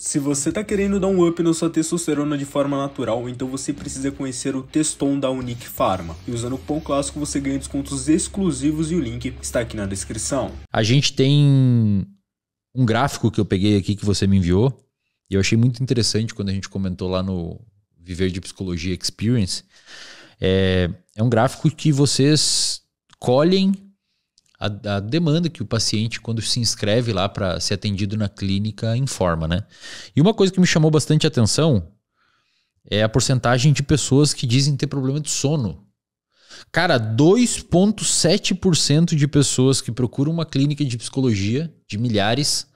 Se você está querendo dar um up na sua testosterona de forma natural, então você precisa conhecer o Teston da Unique Pharma. E usando o cupom clássico você ganha descontos exclusivos e o link está aqui na descrição. A gente tem um gráfico que eu peguei aqui que você me enviou e eu achei muito interessante quando a gente comentou lá no Viver de Psicologia Experience. É, é um gráfico que vocês colhem a, a demanda que o paciente, quando se inscreve lá para ser atendido na clínica, informa, né? E uma coisa que me chamou bastante atenção é a porcentagem de pessoas que dizem ter problema de sono. Cara, 2,7% de pessoas que procuram uma clínica de psicologia, de milhares,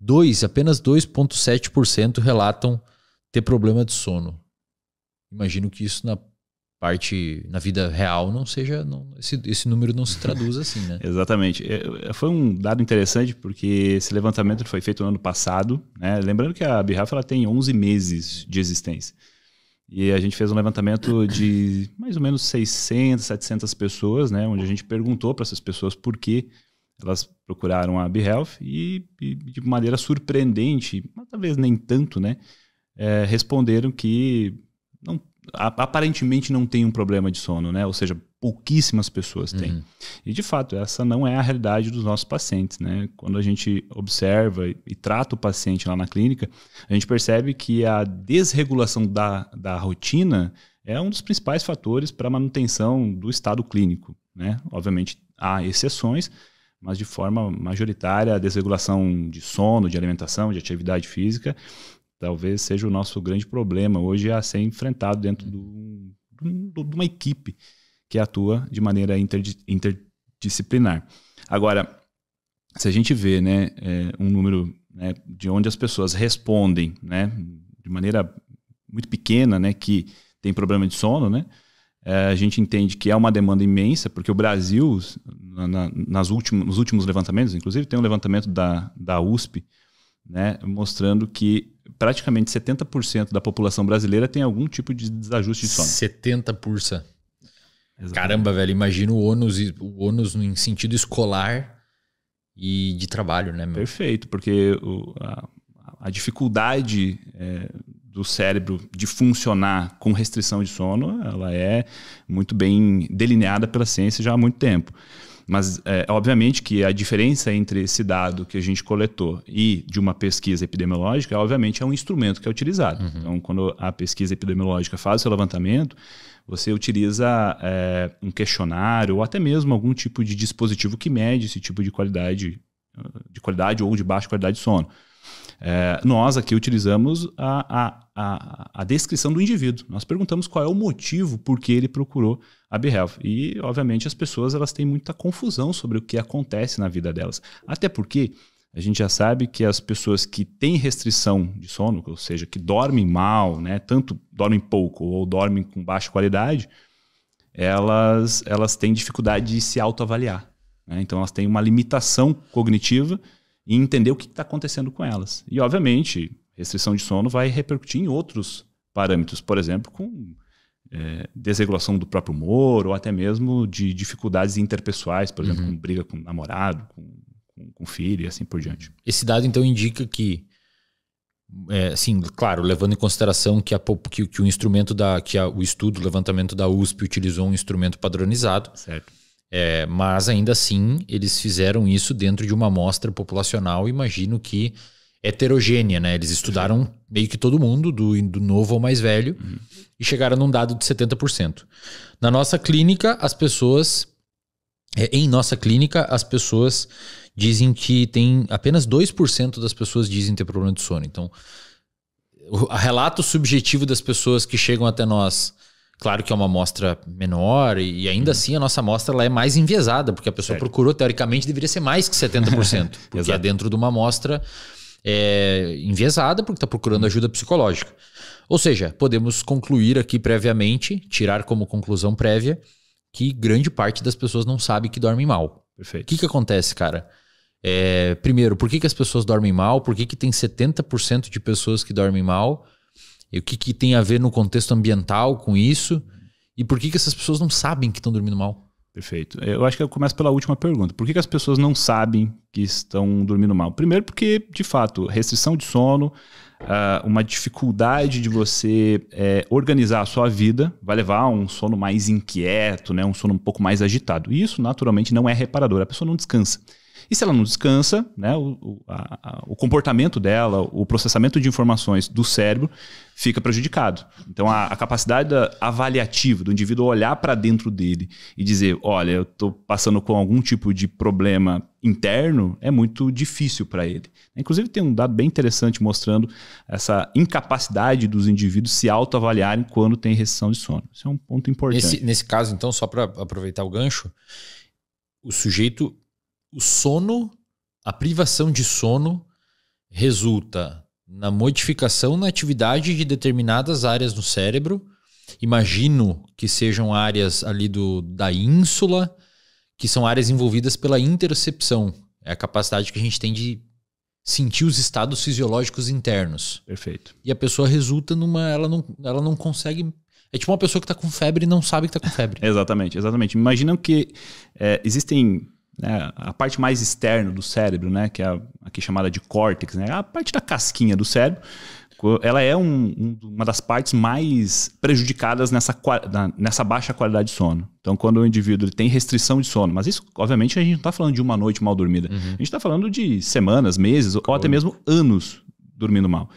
dois, apenas 2,7% relatam ter problema de sono. Imagino que isso na parte na vida real não seja não, esse, esse número não se traduz assim, né? Exatamente. É, é, foi um dado interessante porque esse levantamento foi feito no ano passado, né? Lembrando que a Bihraf ela tem 11 meses de existência. E a gente fez um levantamento de mais ou menos 600, 700 pessoas, né, onde a gente perguntou para essas pessoas por que elas procuraram a BeHealth e, e de maneira surpreendente, mas talvez nem tanto, né, é, responderam que não aparentemente não tem um problema de sono, né? Ou seja, pouquíssimas pessoas têm. Uhum. E de fato, essa não é a realidade dos nossos pacientes, né? Quando a gente observa e trata o paciente lá na clínica, a gente percebe que a desregulação da, da rotina é um dos principais fatores para a manutenção do estado clínico, né? Obviamente há exceções, mas de forma majoritária a desregulação de sono, de alimentação, de atividade física talvez seja o nosso grande problema hoje a ser enfrentado dentro de uma equipe que atua de maneira interdisciplinar. Agora, se a gente vê né, é, um número né, de onde as pessoas respondem né, de maneira muito pequena né, que tem problema de sono, né, é, a gente entende que é uma demanda imensa, porque o Brasil, na, nas últimos nos últimos levantamentos, inclusive tem um levantamento da, da USP, né, mostrando que praticamente 70% da população brasileira tem algum tipo de desajuste de sono. 70%. Exatamente. Caramba, velho, imagina o ônus, o ônus em sentido escolar e de trabalho, né? Meu? Perfeito, porque o, a, a, dificuldade é, do cérebro de funcionar com restrição de sono, ela é muito bem delineada pela ciência já há muito tempo. Mas, é, obviamente, que a diferença entre esse dado que a gente coletou e de uma pesquisa epidemiológica, obviamente, é um instrumento que é utilizado. Uhum. Então, quando a pesquisa epidemiológica faz o seu levantamento, você utiliza é, um questionário ou até mesmo algum tipo de dispositivo que mede esse tipo de qualidade, de qualidade ou de baixa qualidade de sono. É, nós aqui utilizamos a, a, a, a, descrição do indivíduo. Nós perguntamos qual é o motivo por que ele procurou a BeHealth. E, obviamente, as pessoas elas têm muita confusão sobre o que acontece na vida delas. Até porque a gente já sabe que as pessoas que têm restrição de sono, ou seja, que dormem mal, né, tanto dormem pouco ou dormem com baixa qualidade, elas, elas têm dificuldade de se autoavaliar. Né? Então, elas têm uma limitação cognitiva e entender o que está acontecendo com elas. E, obviamente, restrição de sono vai repercutir em outros parâmetros, por exemplo, com é, desregulação do próprio humor ou até mesmo de dificuldades interpessoais, por exemplo, uhum. com briga com namorado, com, com, com, filho e assim por diante. Esse dado, então, indica que é, assim, claro, levando em consideração que, a, que, que o instrumento da que a, o estudo, o levantamento da USP utilizou um instrumento padronizado. Certo é, mas ainda assim, eles fizeram isso dentro de uma amostra populacional, imagino que heterogênea, né? Eles estudaram meio que todo mundo, do, do novo ao mais velho, uhum. e chegaram num dado de 70%. Na nossa clínica, as pessoas. É, em nossa clínica, as pessoas dizem que tem. Apenas 2% das pessoas dizem ter problema de sono. Então, o relato subjetivo das pessoas que chegam até nós Claro que é uma amostra menor e, ainda uhum. assim a nossa amostra ela é mais enviesada, porque a pessoa certo. procurou, teoricamente, deveria ser mais que 70%, porque é dentro de uma amostra é, enviesada, porque está procurando ajuda psicológica. Ou seja, podemos concluir aqui previamente, tirar como conclusão prévia, que grande parte das pessoas não sabe que dormem mal. Perfeito. O que, que acontece, cara? É, primeiro, por que, que as pessoas dormem mal? Por que, que tem 70% de pessoas que dormem mal? E o que, que tem a ver no contexto ambiental com isso? E por que, que essas pessoas não sabem que estão dormindo mal? Perfeito. Eu acho que eu começo pela última pergunta. Por que, que as pessoas não sabem que estão dormindo mal? Primeiro, porque, de fato, restrição de sono, ah, uma dificuldade de você eh, organizar a sua vida, vai levar a um sono mais inquieto, né? um sono um pouco mais agitado. E isso, naturalmente, não é reparador. A pessoa não descansa. E se ela não descansa, né, o, a, o comportamento dela, o processamento de informações do cérebro fica prejudicado. Então, a, a capacidade avaliativa do indivíduo olhar para dentro dele e dizer: olha, eu estou passando com algum tipo de problema interno, é muito difícil para ele. Inclusive, tem um dado bem interessante mostrando essa incapacidade dos indivíduos se autoavaliarem quando tem recessão de sono. Isso é um ponto importante. Nesse, nesse caso, então, só para aproveitar o gancho, o sujeito o sono, a privação de sono, resulta na modificação na atividade de determinadas áreas no cérebro. Imagino que sejam áreas ali do, da ínsula, que são áreas envolvidas pela intercepção. É a capacidade que a gente tem de sentir os estados fisiológicos internos. Perfeito. E a pessoa resulta numa. Ela não, ela não consegue. É tipo uma pessoa que está com febre e não sabe que está com febre. exatamente, exatamente. Imaginam que é, existem né, a parte mais externa do cérebro, né, que é a, aqui chamada de córtex, né, a parte da casquinha do cérebro, ela é um, uma das partes mais prejudicadas nessa, nessa baixa qualidade de sono. Então, quando o indivíduo tem restrição de sono, mas isso, obviamente, a gente não está falando de uma noite mal dormida. Uhum. A gente está falando de semanas, meses ou até mesmo anos dormindo mal.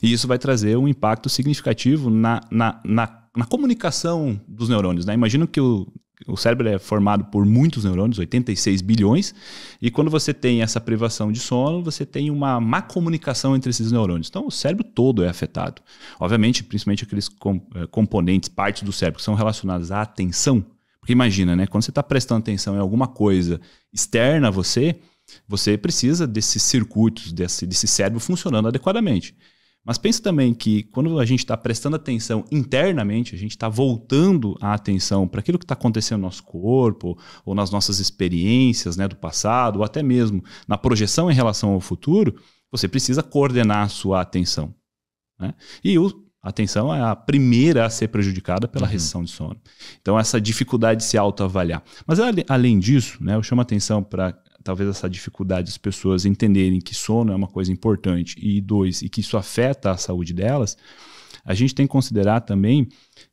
E isso vai trazer um impacto significativo na, na, na, na comunicação dos neurônios. Né? Imagino que o, o cérebro é formado por muitos neurônios, 86 bilhões, e quando você tem essa privação de sono, você tem uma má comunicação entre esses neurônios. Então, o cérebro todo é afetado. Obviamente, principalmente aqueles eh, componentes, partes do cérebro que são relacionadas à atenção. Porque imagina, né? Quando você está prestando atenção em alguma coisa externa a você, você precisa desses circuitos, desse, desse cérebro funcionando adequadamente. Mas pensa também que quando a gente está prestando atenção internamente, a gente está voltando a atenção para aquilo que está acontecendo no nosso corpo, ou nas nossas experiências né, do passado, ou até mesmo na projeção em relação ao futuro, você precisa coordenar a sua atenção. Né? E o, a atenção é a primeira a ser prejudicada pela uhum. de sono. Então, essa dificuldade de se autoavaliar. Mas, além disso, né, eu chamo a atenção para talvez essa dificuldade as pessoas entenderem que sono é uma coisa importante e dois, e que isso afeta a saúde delas, a gente tem que considerar também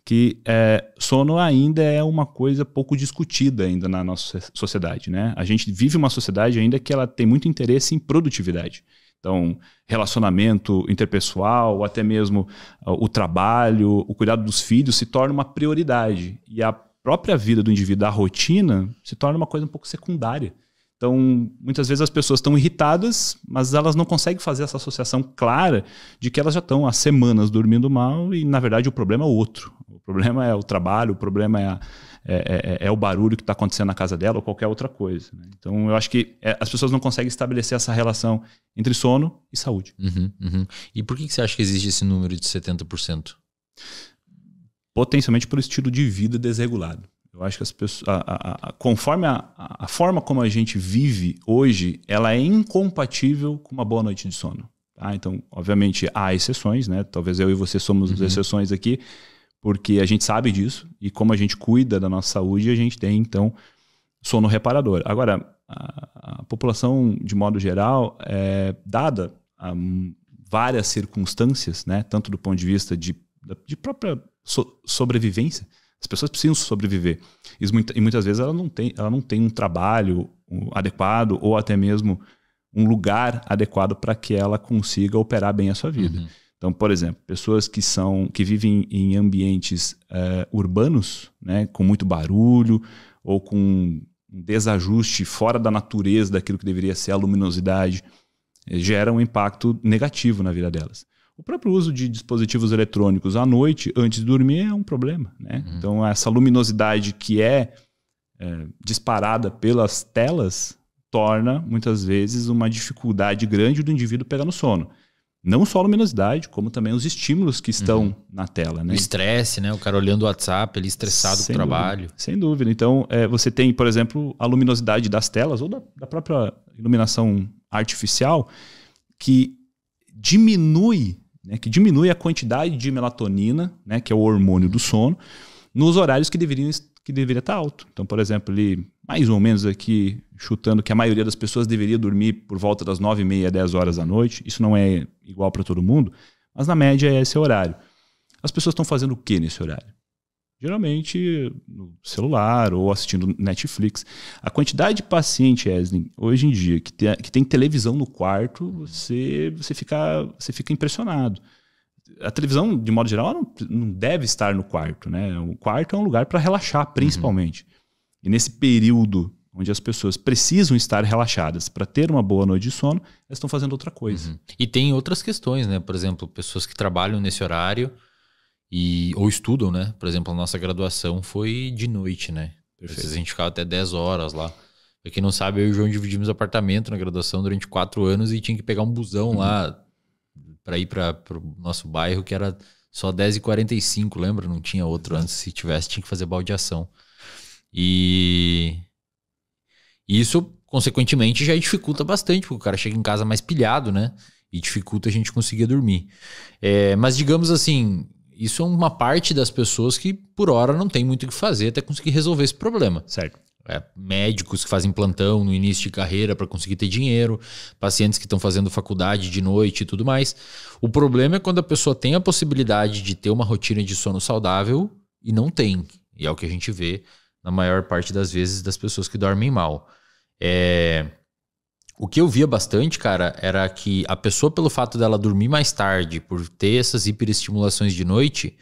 que é, sono ainda é uma coisa pouco discutida ainda na nossa sociedade, né? A gente vive uma sociedade ainda que ela tem muito interesse em produtividade. Então, relacionamento interpessoal, até mesmo ah, o trabalho, o cuidado dos filhos se torna uma prioridade. E a própria vida do indivíduo, a rotina, se torna uma coisa um pouco secundária. Então, muitas vezes as pessoas estão irritadas, mas elas não conseguem fazer essa associação clara de que elas já estão há semanas dormindo mal e, na verdade, o problema é outro. O problema é o trabalho, o problema é, a, é, é, é, é o barulho que está acontecendo na casa dela ou qualquer outra coisa. Né? Então, eu acho que é, as pessoas não conseguem estabelecer essa relação entre sono e saúde. Uhum, uhum. E por que, que você acha que existe esse número de 70%? Potencialmente por estilo de vida desregulado. Eu acho que as pessoas, a, a, a, conforme a, forma como a gente vive hoje, ela é incompatível com uma boa noite de sono. Tá? Então, obviamente, há exceções, né? Talvez eu e você somos uhum. exceções aqui, porque a gente sabe disso e como a gente cuida da nossa saúde, a gente tem então sono reparador. Agora, a, população de modo geral é dada a várias circunstâncias, né? Tanto do ponto de vista de, de própria so, sobrevivência as pessoas precisam sobreviver. E muitas vezes ela não tem, ela não tem um trabalho adequado ou até mesmo um lugar adequado para que ela consiga operar bem a sua vida. Uhum. Então, por exemplo, pessoas que são que vivem em ambientes uh, urbanos, né, com muito barulho ou com um desajuste fora da natureza daquilo que deveria ser a luminosidade, eh, gera um impacto negativo na vida delas. O próprio uso de dispositivos eletrônicos à noite, antes de dormir, é um problema. Né? Uhum. Então, essa luminosidade que é, é, disparada pelas telas torna, muitas vezes, uma dificuldade grande do indivíduo pegar no sono. Não só a luminosidade, como também os estímulos que estão uhum. na tela. Né? O estresse, né? O cara olhando o WhatsApp, ele estressado sem com o trabalho. Sem dúvida. Então, é, você tem, por exemplo, a luminosidade das telas ou da, da própria iluminação artificial que diminui né, que diminui a quantidade de melatonina, né, que é o hormônio do sono, nos horários que deveriam que deveria estar alto. Então, por exemplo, ele mais ou menos aqui chutando que a maioria das pessoas deveria dormir por volta das 9 e meia, 10 horas da noite. Isso não é igual para todo mundo, mas na média é esse horário. As pessoas estão fazendo o que nesse horário? Geralmente no celular ou assistindo Netflix. A quantidade de paciente, Esling, hoje em dia, que tem, que tem televisão no quarto, você, você, fica, você fica impressionado a televisão, de modo geral, não, não, deve estar no quarto, né? O quarto é um lugar para relaxar, principalmente. Uhum. E nesse período onde as pessoas precisam estar relaxadas para ter uma boa noite de sono, elas estão fazendo outra coisa. Uhum. E tem outras questões, né? Por exemplo, pessoas que trabalham nesse horário e, ou estudam, né? Por exemplo, a nossa graduação foi de noite, né? Perfeito. A gente ficava até 10 horas lá. Pra quem não sabe, eu e o João dividimos apartamento na graduação durante quatro anos e tinha que pegar um busão uhum. lá para ir para o nosso bairro, que era só 10h45, lembra? Não tinha outro antes. Se tivesse, tinha que fazer baldeação. E isso, consequentemente, já dificulta bastante, porque o cara chega em casa mais pilhado, né? E dificulta a gente conseguir dormir. É, mas digamos assim, isso é uma parte das pessoas que, por hora, não tem muito o que fazer até conseguir resolver esse problema. Certo. É, médicos que fazem plantão no início de carreira para conseguir ter dinheiro, pacientes que estão fazendo faculdade de noite e tudo mais. O problema é quando a pessoa tem a possibilidade de ter uma rotina de sono saudável e não tem. E é o que a gente vê na maior parte das vezes das pessoas que dormem mal. É, o que eu via bastante, cara, era que a pessoa, pelo fato dela dormir mais tarde, por ter essas hiperestimulações de noite,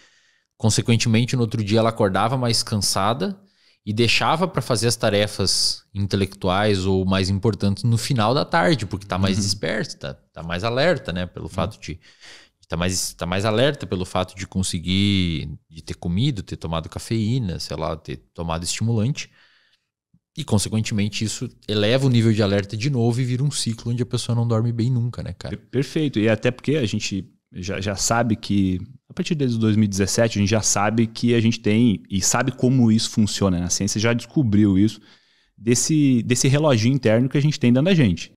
consequentemente no outro dia ela acordava mais cansada e deixava para fazer as tarefas intelectuais ou mais importantes no final da tarde, porque tá mais uhum. desperto, tá, tá, mais alerta, né? Pelo uhum. fato de. Tá mais, tá mais alerta pelo fato de conseguir. de ter comido, ter tomado cafeína, sei lá, ter tomado estimulante. E, consequentemente, isso eleva o nível de alerta de novo e vira um ciclo onde a pessoa não dorme bem nunca, né, cara? Perfeito. E até porque a gente já, já sabe que, a partir de 2017, a gente já sabe que a gente tem e sabe como isso funciona. Né? A ciência já descobriu isso, desse, desse reloginho interno que a gente tem dentro da gente.